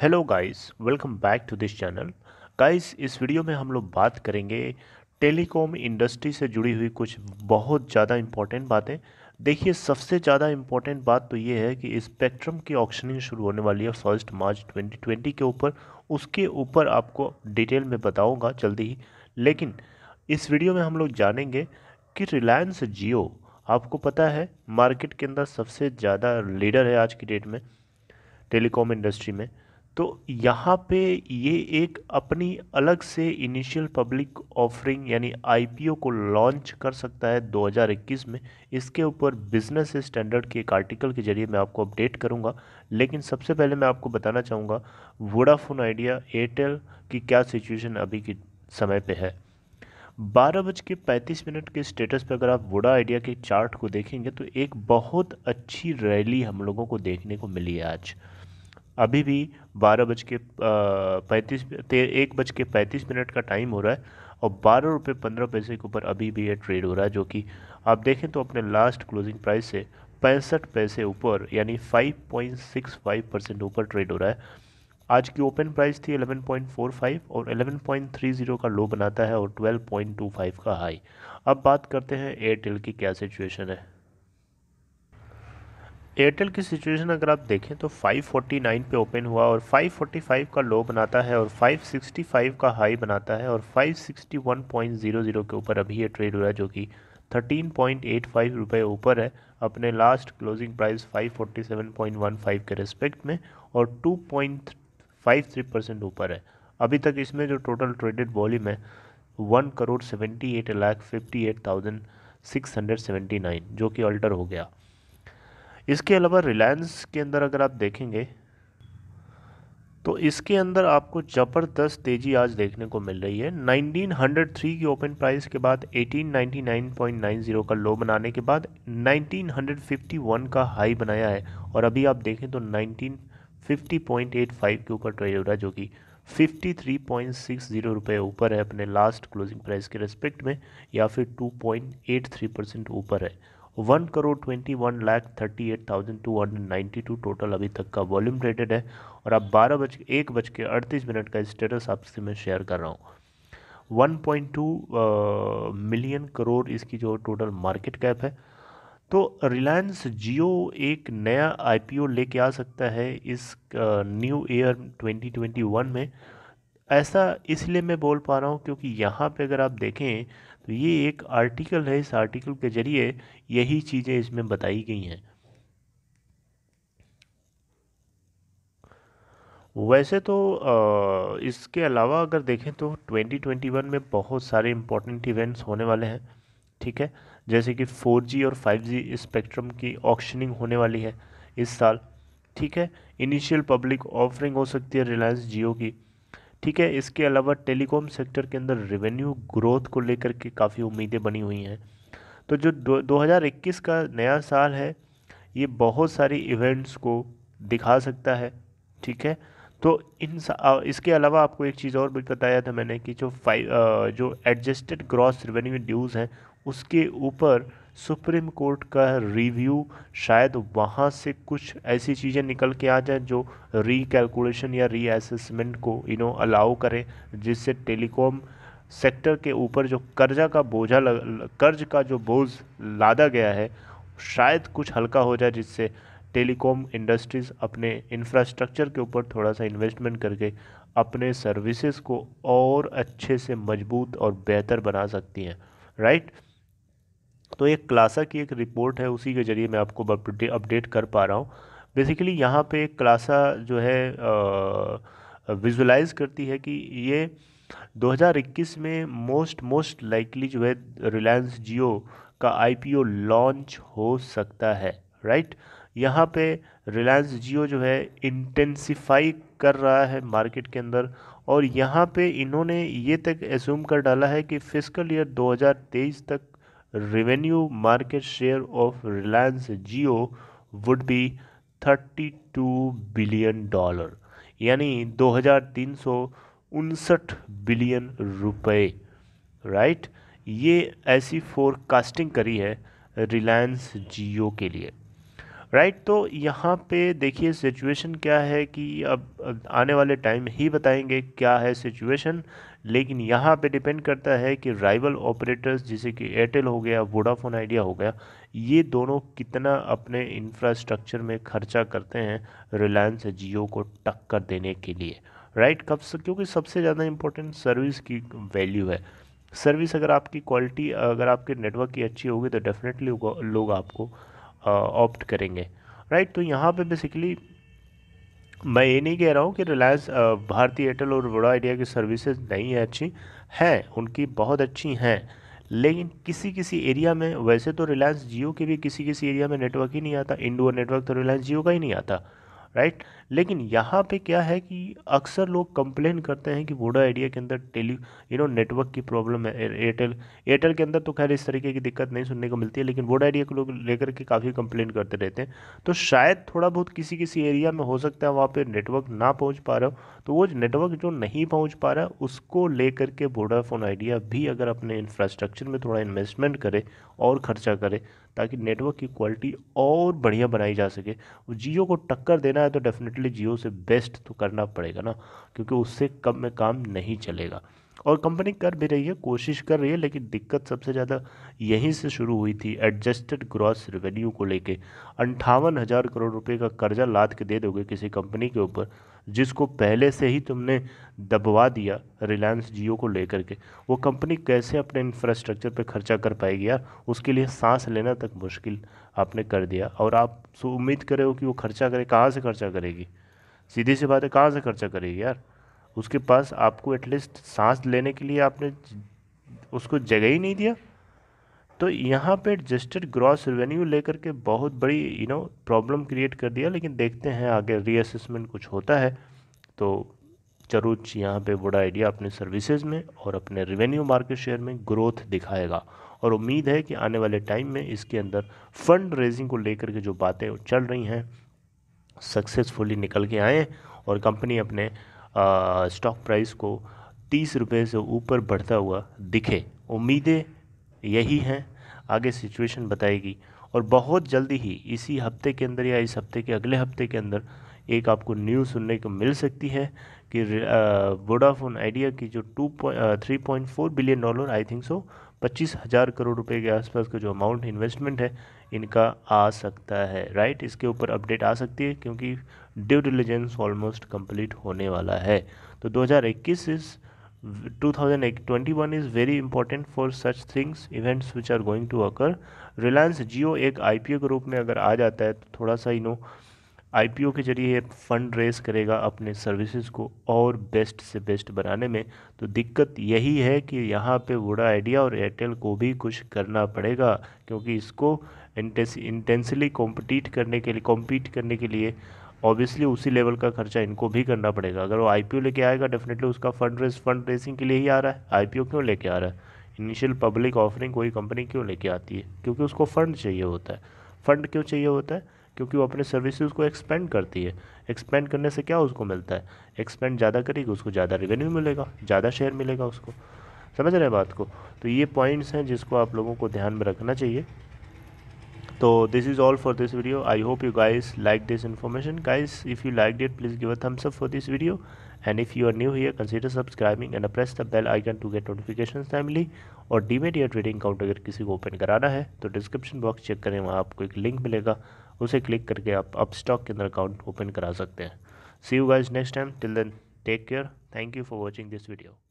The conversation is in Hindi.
Hello guys welcome back to this channel guys इस वीडियो में हम लोग बात करेंगे टेलीकॉम इंडस्ट्री से जुड़ी हुई कुछ बहुत ज़्यादा इम्पॉर्टेंट बातें देखिए सबसे ज़्यादा इम्पॉर्टेंट बात तो ये है कि स्पेक्ट्रम की ऑक्शनिंग शुरू होने वाली है फर्स्ट मार्च 2020 के ऊपर उसके ऊपर आपको डिटेल में बताऊँगा जल्दी ही लेकिन इस वीडियो में हम लोग जानेंगे कि रिलायंस जियो आपको पता है मार्केट के अंदर सबसे ज़्यादा लीडर है आज की डेट में टेलीकॉम इंडस्ट्री में तो यहाँ पे ये एक अपनी अलग से इनिशियल पब्लिक ऑफरिंग यानी आईपीओ को लॉन्च कर सकता है 2021 में इसके ऊपर बिजनेस स्टैंडर्ड के एक आर्टिकल के जरिए मैं आपको अपडेट करूँगा लेकिन सबसे पहले मैं आपको बताना चाहूँगा वोडाफोन आइडिया एयरटेल की क्या सिचुएशन अभी के समय पे है बारह बज के पैंतीस मिनट के स्टेटस पर अगर आप वोडा आइडिया के चार्ट को देखेंगे तो एक बहुत अच्छी रैली हम लोगों को देखने को मिली है आज अभी भी बारह बज के पैंतीस एक बज के पैंतीस मिनट का टाइम हो रहा है और बारह रुपये पंद्रह पैसे के ऊपर अभी भी ये ट्रेड हो रहा है जो कि आप देखें तो अपने लास्ट क्लोजिंग प्राइस से पैंसठ पैसे ऊपर यानी five point six five percent ऊपर ट्रेड हो रहा है आज की ओपन प्राइस थी पॉइंट फोर फाइव और पॉइंट थ्री जीरो का लो बनाता है और ट्वेल्व पॉइंट टू फाइव का हाई अब बात करते हैं एयरटेल की क्या सिचुएशन है एयरटेल की सिचुएशन अगर आप देखें तो 549 पे ओपन हुआ और 545 का लो बनाता है और 565 का हाई बनाता है और 561.00 के ऊपर अभी ये ट्रेड हो रहा है जो कि थर्टीन पॉइंट एट फाइव रुपये ऊपर है अपने last closing price five forty seven point one five के रिस्पेक्ट में और two point five three percent ऊपर है अभी तक इसमें जो टोटल ट्रेडेड वॉल्यूम है one crore seventy eight lakh fifty eight thousand six hundred seventy nine जो कि अल्टर हो गया इसके अलावा रिलायंस के अंदर अगर आप देखेंगे तो इसके अंदर आपको ज़बरदस्त तेज़ी आज देखने को मिल रही है 1903 की ओपन प्राइस के बाद 1899.90 का लो बनाने के बाद 1951 का हाई बनाया है और अभी आप देखें तो 1950.85 के ऊपर ट्रेड हो रहा है जो कि 53.60 रुपए ऊपर है अपने लास्ट क्लोजिंग प्राइस के रेस्पेक्ट में या फिर 2.83 परसेंट ऊपर है one crore twenty one lakh thirty eight thousand two hundred ninety two total अभी तक का वॉल्यूम रेटेड है और अब बारह बज एक बज के अड़तीस मिनट का स्टेटस आपसे मैं शेयर कर रहा हूँ one point two million crore इसकी जो टोटल मार्केट कैप है तो रिलायंस जियो एक नया आईपीओ लेके आ सकता है इस न्यू ईयर 2021 में ऐसा इसलिए मैं बोल पा रहा हूँ क्योंकि यहाँ पे अगर आप देखें तो ये एक आर्टिकल है इस आर्टिकल के ज़रिए यही चीज़ें इसमें बताई गई हैं वैसे तो इसके अलावा अगर देखें तो 2021 में बहुत सारे इम्पोर्टेंट इवेंट्स होने वाले हैं ठीक है जैसे कि 4G और 5G स्पेक्ट्रम की ऑक्शनिंग होने वाली है इस साल ठीक है इनिशियल पब्लिक ऑफरिंग हो सकती है रिलायंस जियो की ठीक है इसके अलावा टेलीकॉम सेक्टर के अंदर रेवेन्यू ग्रोथ को लेकर के काफ़ी उम्मीदें बनी हुई हैं तो जो दो हज़ार इक्कीस का नया साल है ये बहुत सारी इवेंट्स को दिखा सकता है ठीक है तो इन इसके अलावा आपको एक चीज़ और भी बताया था मैंने कि जो फाइव जो एडजस्टेड ग्रॉस रेवेन्यू ड्यूज़ हैं उसके ऊपर सुप्रीम कोर्ट का रिव्यू शायद वहाँ से कुछ ऐसी चीज़ें निकल के आ जाए जो रीकैलकुलेशन या रीअसेसमेंट को यू नो अलाउ करें जिससे टेलीकॉम सेक्टर के ऊपर जो कर्जा का बोझा लग कर्ज का जो बोझ लादा गया है शायद कुछ हल्का हो जाए जिससे टेलीकॉम इंडस्ट्रीज़ अपने इंफ्रास्ट्रक्चर के ऊपर थोड़ा सा इन्वेस्टमेंट करके अपने सर्विसेज को और अच्छे से मजबूत और बेहतर बना सकती हैं राइट right? तो एक क्लासा की एक रिपोर्ट है उसी के ज़रिए मैं आपको अपडेट कर पा रहा हूँ बेसिकली यहाँ पे एक क्लासा जो है विजुलाइज करती है कि ये 2021 में मोस्ट मोस्ट लाइकली जो है रिलायंस जियो का आईपीओ लॉन्च हो सकता है राइट यहाँ पे रिलायंस जियो जो है इंटेंसिफाई कर रहा है मार्केट के अंदर और यहाँ पे इन्होंने ये तक एज्यूम कर डाला है कि फिजिकल ईयर 2023 तक revenue market share of Reliance Jio would be 32 billion dollar यानी दो बिलियन रुपए राइट ये ऐसी फोरकास्टिंग करी है रिलायंस जियो के लिए राइट right, तो यहाँ पे देखिए सिचुएशन क्या है कि अब आने वाले टाइम ही बताएंगे क्या है सिचुएशन लेकिन यहाँ पे डिपेंड करता है कि राइवल ऑपरेटर्स जैसे कि एयरटेल हो गया वोडाफोन आइडिया हो गया ये दोनों कितना अपने इंफ्रास्ट्रक्चर में खर्चा करते हैं रिलायंस जियो को टक्कर देने के लिए राइट कब से क्योंकि सबसे ज़्यादा इंपॉर्टेंट सर्विस की वैल्यू है सर्विस अगर आपकी क्वालिटी अगर आपके नेटवर्क की अच्छी होगी तो डेफिनेटली लोग आपको ऑप्ट करेंगे राइट तो यहाँ पे बेसिकली मैं ये नहीं कह रहा हूँ कि रिलायंस भारतीय एयरटेल और वोडा आइडिया की सर्विसेज नहीं है अच्छी हैं उनकी बहुत अच्छी हैं लेकिन किसी किसी एरिया में वैसे तो रिलायंस जियो के भी किसी किसी एरिया में नेटवर्क ही नहीं आता इंडोर नेटवर्क तो रिलायंस जियो का ही नहीं आता राइट लेकिन यहाँ पे क्या है कि अक्सर लोग कंप्लेन करते हैं कि वोडा आइडिया के अंदर टेली यू नो नेटवर्क की प्रॉब्लम है एयरटेल एयरटेल के अंदर तो खैर इस तरीके की दिक्कत नहीं सुनने को मिलती है लेकिन वोडा आइडिया को लोग लेकर के काफ़ी कंप्लेन करते रहते हैं तो शायद थोड़ा बहुत किसी किसी एरिया में हो सकता है वहाँ पर नेटवर्क ना पहुँच पा रहा हो तो वो नेटवर्क जो नहीं पहुँच पा रहा उसको लेकर के वोडाफोन आइडिया भी अगर अपने इंफ्रास्ट्रक्चर में थोड़ा इन्वेस्टमेंट करे और खर्चा करे ताकि नेटवर्क की क्वालिटी और बढ़िया बनाई जा सके जियो को टक्कर देना है तो डेफिनेटली जियो से बेस्ट तो करना पड़ेगा ना क्योंकि उससे कम में काम नहीं चलेगा और कंपनी कर भी रही है कोशिश कर रही है लेकिन दिक्कत सबसे ज़्यादा यहीं से शुरू हुई थी एडजस्टेड ग्रॉस रेवेन्यू को लेके अंठावन हज़ार करोड़ रुपए का कर्जा लाद के दे दोगे किसी कंपनी के ऊपर जिसको पहले से ही तुमने दबवा दिया रिलायंस जियो को लेकर के वो कंपनी कैसे अपने इंफ्रास्ट्रक्चर पे खर्चा कर पाएगी यार उसके लिए सांस लेना तक मुश्किल आपने कर दिया और आप उम्मीद करे हो कि वो खर्चा करे कहाँ से खर्चा करेगी सीधी सी बात है कहाँ से खर्चा करेगी यार उसके पास आपको एटलीस्ट सांस लेने के लिए आपने उसको जगह ही नहीं दिया तो यहाँ पे एडजस्टेड ग्रॉस रेवेन्यू लेकर के बहुत बड़ी यू नो प्रॉब्लम क्रिएट कर दिया लेकिन देखते हैं आगे रीअसेसमेंट कुछ होता है तो चरुच यहाँ पे बड़ा आइडिया अपने सर्विसेज में और अपने रेवेन्यू मार्केट शेयर में ग्रोथ दिखाएगा और उम्मीद है कि आने वाले टाइम में इसके अंदर फंड रेजिंग को लेकर के जो बातें चल रही हैं सक्सेसफुली निकल के आएँ और कंपनी अपने स्टॉक प्राइस को तीस रुपये से ऊपर बढ़ता हुआ दिखे उम्मीदें यही हैं आगे सिचुएशन बताएगी और बहुत जल्दी ही इसी हफ्ते के अंदर या इस हफ्ते के अगले हफ्ते के अंदर एक आपको न्यूज़ सुनने को मिल सकती है कि वोडाफोन आइडिया की जो two three point four billion dollar I think so पच्चीस हज़ार करोड़ रुपए के आसपास का जो अमाउंट इन्वेस्टमेंट है इनका आ सकता है राइट इसके ऊपर अपडेट आ सकती है क्योंकि ड्यू डिलीजेंस ऑलमोस्ट कंप्लीट होने वाला है तो 2021 इस 2021 is very important for such things events which are going to occur Reliance जियो एक आई के रूप में अगर आ जाता है तो थोड़ा सा यू नो आई के जरिए फंड रेस करेगा अपने सर्विसेज को और बेस्ट से बेस्ट बनाने में तो दिक्कत यही है कि यहाँ पे वोडा आइडिया और एयरटेल को भी कुछ करना पड़ेगा क्योंकि इसको इंटेंसली कॉम्पिटिट करने के लिए कॉम्पीट करने के लिए ऑब्वियसली उसी लेवल का खर्चा इनको भी करना पड़ेगा अगर वो आई लेके आएगा डेफिनेटली उसका फंड रेस फंड रेसिंग के लिए ही आ रहा है आई क्यों लेके आ रहा है इनिशियल पब्लिक ऑफरिंग कोई कंपनी क्यों लेके आती है क्योंकि उसको फ़ंड चाहिए होता है फ़ंड क्यों चाहिए होता है क्योंकि वो अपने सर्विसेज को एक्सपेंड करती है एक्सपेंड करने से क्या उसको मिलता है एक्सपेंड ज़्यादा करेगी उसको ज़्यादा रेवेन्यू मिलेगा ज़्यादा शेयर मिलेगा उसको समझ रहे हैं बात को तो ये पॉइंट्स हैं जिसको आप लोगों को ध्यान में रखना चाहिए तो this is all for this video I hope you guys like this information guys if you like it please give a thumbs up for this video and if you are new here consider subscribing and press the bell icon to get notification timely और डीमेट या ट्रेडिंग अकाउंट अगर किसी को ओपन कराना है तो डिस्क्रिप्शन बॉक्स चेक करें वहाँ आपको एक लिंक मिलेगा उसे क्लिक करके आप अप स्टॉक के अंदर अकाउंट ओपन करा सकते हैं see you guys next time till then take care thank you for watching this video